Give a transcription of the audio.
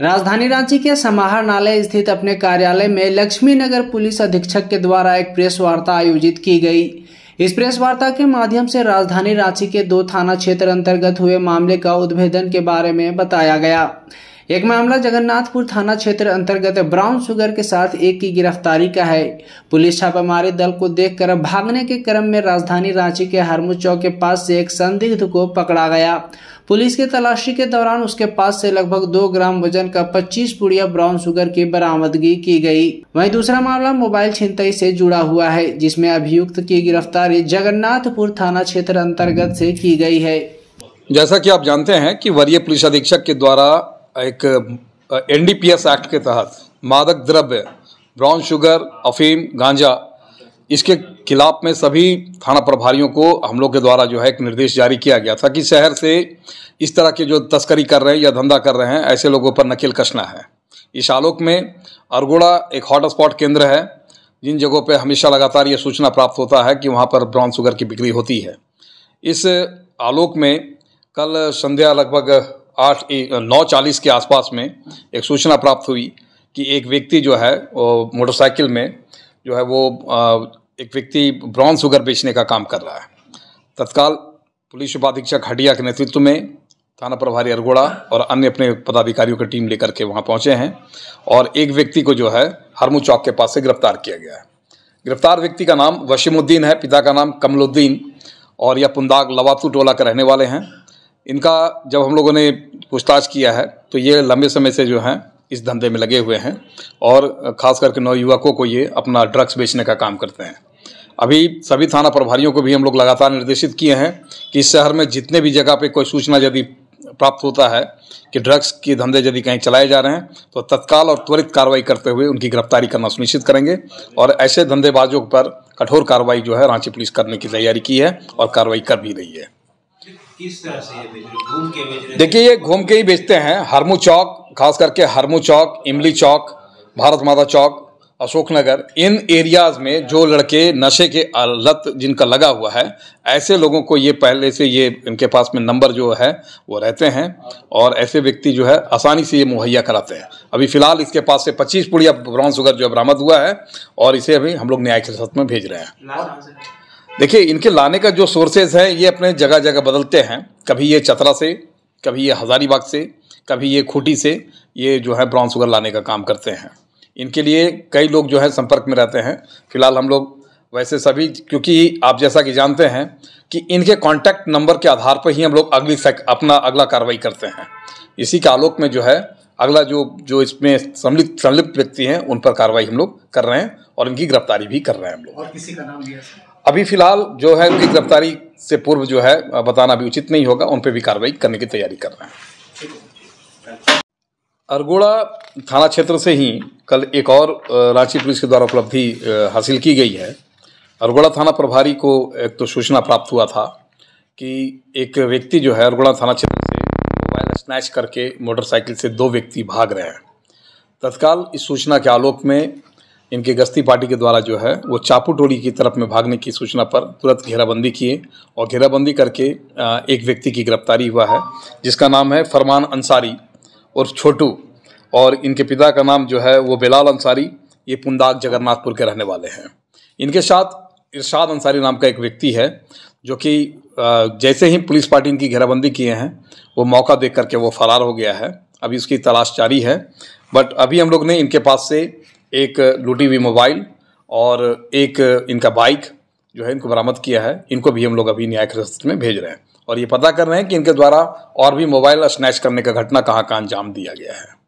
राजधानी रांची के समाहरणालय स्थित अपने कार्यालय में लक्ष्मी नगर पुलिस अधीक्षक के द्वारा एक प्रेस वार्ता आयोजित की गई इस प्रेस वार्ता के माध्यम से राजधानी रांची के दो थाना क्षेत्र अंतर्गत हुए मामले का उद्भेदन के बारे में बताया गया एक मामला जगन्नाथपुर थाना क्षेत्र अंतर्गत ब्राउन शुगर के साथ एक की गिरफ्तारी का है पुलिस छापामारी दल को देखकर भागने के क्रम में राजधानी रांची के हरमू चौक के पास से एक संदिग्ध को पकड़ा गया पुलिस की तलाशी के दौरान उसके पास से लगभग दो ग्राम वजन का 25 पुड़िया ब्राउन शुगर की बरामदगी की गई वहीं दूसरा मामला मोबाइल छिंताई से जुड़ा हुआ है जिसमें अभियुक्त की गिरफ्तारी जगन्नाथपुर थाना क्षेत्र अंतर्गत से की गई है जैसा कि आप जानते हैं कि वरीय पुलिस अधीक्षक के द्वारा एक N D P S act के तहत मादक द्रव्य ब्राउन शुगर अफीम गांजा इसके खिलाफ में सभी थाना प्रभारियों को हम लोग के द्वारा जो है एक निर्देश जारी किया गया था कि शहर से इस तरह के जो तस्करी कर रहे हैं या धंधा कर रहे हैं ऐसे लोगों पर नकेल कसना है इस आलोक में अरगोड़ा एक हॉटस्पॉट केंद्र है जिन जगहों पर हमेशा लगातार ये सूचना प्राप्त होता है कि वहाँ पर ब्राउन शुगर की बिक्री होती है इस आलोक में कल संध्या लगभग आठ नौ चालीस के आसपास में एक सूचना प्राप्त हुई कि एक व्यक्ति जो है मोटरसाइकिल में जो है वो एक व्यक्ति ब्राउन शुगर बेचने का काम कर रहा है तत्काल पुलिस उपाधीक्षक हडिया के नेतृत्व में थाना प्रभारी अरगोड़ा और अन्य अपने पदाधिकारियों की टीम लेकर के वहाँ पहुँचे हैं और एक व्यक्ति को जो है हरमू चौक के पास से गिरफ्तार किया गया है गिरफ्तार व्यक्ति का नाम वशीमुद्दीन है पिता का नाम कमलुद्दीन और यह पुंदाग लवातू टोला के रहने वाले हैं इनका जब हम लोगों ने पूछताछ किया है तो ये लंबे समय से जो है इस धंधे में लगे हुए हैं और ख़ास करके युवकों को ये अपना ड्रग्स बेचने का काम करते हैं अभी सभी थाना प्रभारियों को भी हम लोग लगातार निर्देशित किए हैं कि इस शहर में जितने भी जगह पे कोई सूचना यदि प्राप्त होता है कि ड्रग्स के धंधे यदि कहीं चलाए जा रहे हैं तो तत्काल और त्वरित कार्रवाई करते हुए उनकी गिरफ्तारी करना सुनिश्चित करेंगे और ऐसे धंधेबाजों पर कठोर कार्रवाई जो है रांची पुलिस करने की तैयारी की है और कार्रवाई कर भी रही है किस तरह से ये घूम के देखिए ये घूम के ही बेचते हैं हरमू चौक खास करके हरमू चौक इमली चौक भारत माता चौक अशोकनगर इन एरियाज़ में जो लड़के नशे के लत जिनका लगा हुआ है ऐसे लोगों को ये पहले से ये इनके पास में नंबर जो है वो रहते हैं और ऐसे व्यक्ति जो है आसानी से ये मुहैया कराते हैं अभी फ़िलहाल इसके पास से 25 पुड़िया ब्राउन शुगर जो है बरामद हुआ है और इसे अभी हम लोग न्यायिक हिरासत में भेज रहे हैं देखिए इनके लाने का जो सोर्सेज है ये अपने जगह जगह बदलते हैं कभी ये चतरा से कभी ये हज़ारीबाग से कभी ये खूटी से ये जो है ब्राउन शुगर लाने का काम करते हैं इनके लिए कई लोग जो है संपर्क में रहते हैं फिलहाल हम लोग वैसे सभी क्योंकि आप जैसा कि जानते हैं कि इनके कांटेक्ट नंबर के आधार पर ही हम लोग अगली अपना अगला कार्रवाई करते हैं इसी के आलोक में जो है अगला जो जो इसमें संलिप्त संलिप्त व्यक्ति हैं उन पर कार्रवाई हम लोग कर रहे हैं और इनकी गिरफ्तारी भी कर रहे हैं हम लोग और किसी का नाम लिया अभी फ़िलहाल जो है उनकी गिरफ्तारी से पूर्व जो है बताना भी उचित नहीं होगा उन पर भी कार्रवाई करने की तैयारी कर रहे हैं अरगोड़ा थाना क्षेत्र से ही कल एक और रांची पुलिस के द्वारा उपलब्धि हासिल की गई है अरगोड़ा थाना प्रभारी को एक तो सूचना प्राप्त हुआ था कि एक व्यक्ति जो है अरगोड़ा थाना क्षेत्र से मोबाइल स्नैच करके मोटरसाइकिल से दो व्यक्ति भाग रहे हैं तत्काल इस सूचना के आलोक में इनके गश्ती पार्टी के द्वारा जो है वो चापू टोली की तरफ में भागने की सूचना पर तुरंत घेराबंदी किए और घेराबंदी करके एक व्यक्ति की गिरफ्तारी हुआ है जिसका नाम है फरमान अंसारी और छोटू और इनके पिता का नाम जो है वो बिलाल अंसारी ये पुंदाक जगन्नाथपुर के रहने वाले हैं इनके साथ इरशाद अंसारी नाम का एक व्यक्ति है जो कि जैसे ही पुलिस पार्टी इनकी घेराबंदी किए हैं वो मौका देख करके वो फरार हो गया है अभी उसकी तलाश जारी है बट अभी हम लोग ने इनके पास से एक लूटी हुई मोबाइल और एक इनका बाइक जो है इनको बरामद किया है इनको भी हम लोग अभी न्यायिक हिरासत में भेज रहे हैं और ये पता कर रहे हैं कि इनके द्वारा और भी मोबाइल स्नैच करने का घटना कहाँ कहाँ अंजाम दिया गया है